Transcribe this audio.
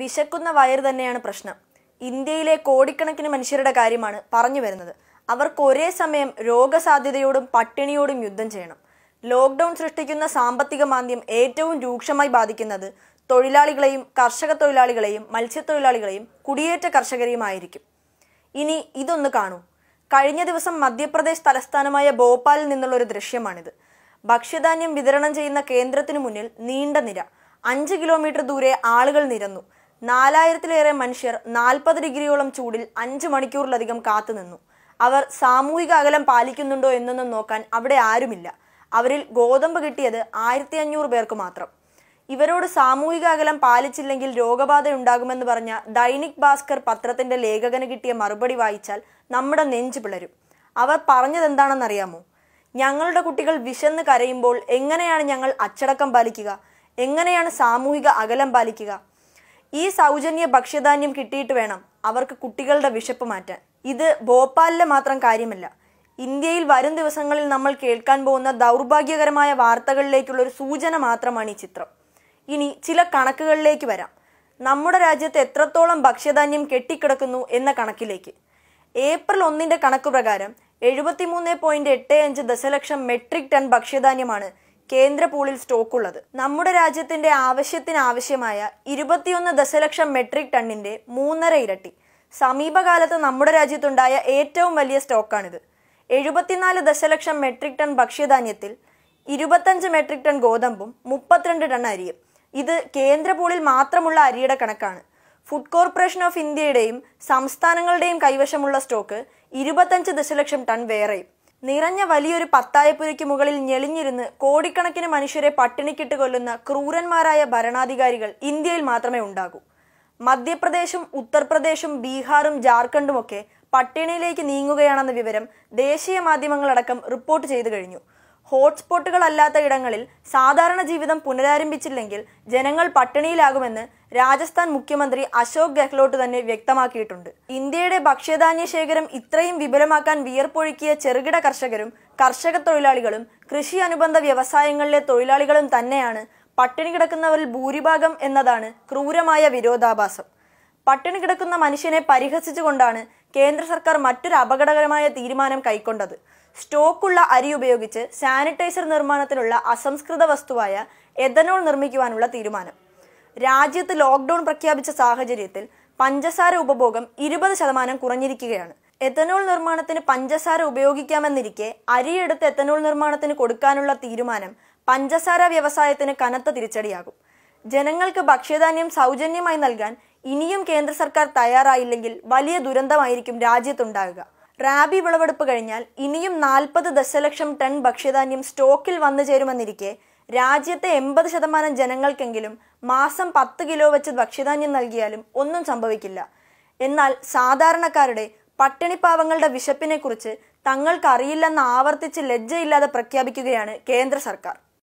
വിശക്കുന്ന വയറ് തന്നെയാണ് പ്രശ്നം ഇന്ത്യയിലെ കോടിക്കണക്കിന് മനുഷ്യരുടെ കാര്യമാണ് പറഞ്ഞു വരുന്നത് അവർക്ക് ഒരേ സമയം രോഗസാധ്യതയോടും പട്ടിണിയോടും യുദ്ധം ചെയ്യണം ലോക്ക്ഡൗൺ സൃഷ്ടിക്കുന്ന സാമ്പത്തിക മാന്ദ്യം ഏറ്റവും രൂക്ഷമായി ബാധിക്കുന്നത് തൊഴിലാളികളെയും കർഷക തൊഴിലാളികളെയും മത്സ്യത്തൊഴിലാളികളെയും കുടിയേറ്റ കർഷകരെയുമായിരിക്കും ഇനി ഇതൊന്ന് കാണൂ കഴിഞ്ഞ ദിവസം മധ്യപ്രദേശ് തലസ്ഥാനമായ ഭോപ്പാലിൽ നിന്നുള്ള ഒരു ദൃശ്യമാണിത് ഭക്ഷ്യധാന്യം വിതരണം ചെയ്യുന്ന കേന്ദ്രത്തിനു മുന്നിൽ നീണ്ട നിര അഞ്ച് കിലോമീറ്റർ ദൂരെ ആളുകൾ നിരന്നു നാലായിരത്തിലേറെ മനുഷ്യർ നാൽപ്പത് ഡിഗ്രിയോളം ചൂടിൽ അഞ്ച് മണിക്കൂറിലധികം കാത്തുനിന്നു അവർ സാമൂഹിക അകലം പാലിക്കുന്നുണ്ടോ എന്നൊന്നും നോക്കാൻ അവിടെ ആരുമില്ല അവരിൽ ഗോതമ്പ് കിട്ടിയത് ആയിരത്തി അഞ്ഞൂറ് പേർക്ക് മാത്രം ഇവരോട് സാമൂഹിക അകലം പാലിച്ചില്ലെങ്കിൽ ഉണ്ടാകുമെന്ന് പറഞ്ഞ ദൈനിക് ഭാസ്കർ പത്രത്തിന്റെ ലേഖകന് കിട്ടിയ മറുപടി വായിച്ചാൽ നമ്മുടെ നെഞ്ച് പിളരും അവർ പറഞ്ഞതെന്താണെന്നറിയാമോ ഞങ്ങളുടെ കുട്ടികൾ വിശന്ന് കരയുമ്പോൾ എങ്ങനെയാണ് ഞങ്ങൾ അച്ചടക്കം പാലിക്കുക എങ്ങനെയാണ് സാമൂഹിക അകലം പാലിക്കുക ഈ സൗജന്യ ഭക്ഷ്യധാന്യം കിട്ടിയിട്ട് വേണം അവർക്ക് കുട്ടികളുടെ വിശപ്പ് മാറ്റാൻ ഇത് ഭോപ്പാലിലെ മാത്രം കാര്യമല്ല ഇന്ത്യയിൽ വരും ദിവസങ്ങളിൽ നമ്മൾ കേൾക്കാൻ പോകുന്ന ദൗർഭാഗ്യകരമായ വാർത്തകളിലേക്കുള്ള ഒരു സൂചന മാത്രമാണ് ഈ ചിത്രം ഇനി ചില കണക്കുകളിലേക്ക് വരാം നമ്മുടെ രാജ്യത്ത് എത്രത്തോളം ഭക്ഷ്യധാന്യം കെട്ടിക്കിടക്കുന്നു എന്ന കണക്കിലേക്ക് ഏപ്രിൽ ഒന്നിന്റെ കണക്ക് പ്രകാരം മൂന്ന് പോയിന്റ് എട്ട് അഞ്ച് ദശലക്ഷം മെട്രിക് ടൺ ഭക്ഷ്യധാന്യമാണ് കേന്ദ്ര പൂളിൽ ഉള്ളത് നമ്മുടെ രാജ്യത്തിന്റെ ആവശ്യത്തിനാവശ്യമായ ഇരുപത്തിയൊന്ന് ദശലക്ഷം മെട്രിക് ടണ്ണിന്റെ മൂന്നര ഇരട്ടി സമീപകാലത്ത് നമ്മുടെ രാജ്യത്തുണ്ടായ ഏറ്റവും വലിയ സ്റ്റോക്കാണിത് എഴുപത്തിനാല് ദശലക്ഷം മെട്രിക് ടൺ ഭക്ഷ്യധാന്യത്തിൽ ഇരുപത്തഞ്ച് മെട്രിക് ടൺ ഗോതമ്പും മുപ്പത്തിരണ്ട് ടൺ അരിയും ഇത് കേന്ദ്ര പൂളിൽ മാത്രമുള്ള അരിയുടെ കണക്കാണ് ഫുഡ് കോർപ്പറേഷൻ ഓഫ് ഇന്ത്യയുടെയും സംസ്ഥാനങ്ങളുടെയും കൈവശമുള്ള സ്റ്റോക്ക് ഇരുപത്തഞ്ച് ദശലക്ഷം ടൺ വേറെയും നിറഞ്ഞ വലിയൊരു പത്തായപ്പുരയ്ക്ക് മുകളിൽ ഞെളിഞ്ഞിരുന്ന് കോടിക്കണക്കിന് മനുഷ്യരെ പട്ടിണിക്കിട്ട് കൊല്ലുന്ന ക്രൂരന്മാരായ ഭരണാധികാരികൾ ഇന്ത്യയിൽ മാത്രമേ ഉണ്ടാകൂ മധ്യപ്രദേശും ഉത്തർപ്രദേശും ബീഹാറും ജാർഖണ്ഡുമൊക്കെ പട്ടിണിയിലേക്ക് നീങ്ങുകയാണെന്ന വിവരം ദേശീയ മാധ്യമങ്ങളടക്കം റിപ്പോർട്ട് ചെയ്തു കഴിഞ്ഞു ഹോട്ട്സ്പോട്ടുകളല്ലാത്ത ഇടങ്ങളിൽ സാധാരണ ജീവിതം പുനരാരംഭിച്ചില്ലെങ്കിൽ ജനങ്ങൾ പട്ടിണിയിലാകുമെന്ന് രാജസ്ഥാൻ മുഖ്യമന്ത്രി അശോക് ഗെഹ്ലോട്ട് തന്നെ വ്യക്തമാക്കിയിട്ടുണ്ട് ഇന്ത്യയുടെ ഭക്ഷ്യധാന്യ ശേഖരം ഇത്രയും വിപുലമാക്കാൻ വിയർപ്പൊഴുക്കിയ ചെറുകിട കർഷകരും കർഷക തൊഴിലാളികളും കൃഷി അനുബന്ധ വ്യവസായങ്ങളിലെ തൊഴിലാളികളും തന്നെയാണ് പട്ടിണി കിടക്കുന്നവരിൽ ഭൂരിഭാഗം എന്നതാണ് ക്രൂരമായ വിരോധാഭാസം പട്ടിണി കിടക്കുന്ന മനുഷ്യനെ പരിഹസിച്ചുകൊണ്ടാണ് കേന്ദ്ര സർക്കാർ മറ്റൊരു അപകടകരമായ തീരുമാനം കൈക്കൊണ്ടത് സ്റ്റോക്കുള്ള അരി ഉപയോഗിച്ച് സാനിറ്റൈസർ നിർമ്മാണത്തിനുള്ള അസംസ്കൃത വസ്തുവായ എഥനോൾ നിർമ്മിക്കുവാനുള്ള തീരുമാനം രാജ്യത്ത് ലോക്ക്ഡൌൺ പ്രഖ്യാപിച്ച സാഹചര്യത്തിൽ പഞ്ചസാര ഉപഭോഗം ഇരുപത് ശതമാനം കുറഞ്ഞിരിക്കുകയാണ് എത്തനോൾ നിർമ്മാണത്തിന് പഞ്ചസാര ഉപയോഗിക്കാമെന്നിരിക്കെ അരിയെടുത്ത് എത്തനോൾ നിർമ്മാണത്തിന് കൊടുക്കാനുള്ള തീരുമാനം പഞ്ചസാര വ്യവസായത്തിന് കനത്ത തിരിച്ചടിയാകും ജനങ്ങൾക്ക് ഭക്ഷ്യധാന്യം സൗജന്യമായി നൽകാൻ ഇനിയും കേന്ദ്ര സർക്കാർ തയ്യാറായില്ലെങ്കിൽ വലിയ ദുരന്തമായിരിക്കും രാജ്യത്തുണ്ടാകുക റാബി വിളവെടുപ്പ് കഴിഞ്ഞാൽ ഇനിയും നാൽപ്പത് ദശലക്ഷം ടൺ ഭക്ഷ്യധാന്യം സ്റ്റോക്കിൽ വന്നു ചേരുമെന്നിരിക്കെ രാജ്യത്തെ എൺപത് ശതമാനം ജനങ്ങൾക്കെങ്കിലും മാസം പത്ത് കിലോ വെച്ച് ഭക്ഷ്യധാന്യം നൽകിയാലും ഒന്നും സംഭവിക്കില്ല എന്നാൽ സാധാരണക്കാരുടെ പട്ടിണിപ്പാവങ്ങളുടെ വിശപ്പിനെക്കുറിച്ച് തങ്ങൾക്കറിയില്ലെന്ന് ആവർത്തിച്ച് ലജ്ജയില്ലാതെ പ്രഖ്യാപിക്കുകയാണ് കേന്ദ്ര സർക്കാർ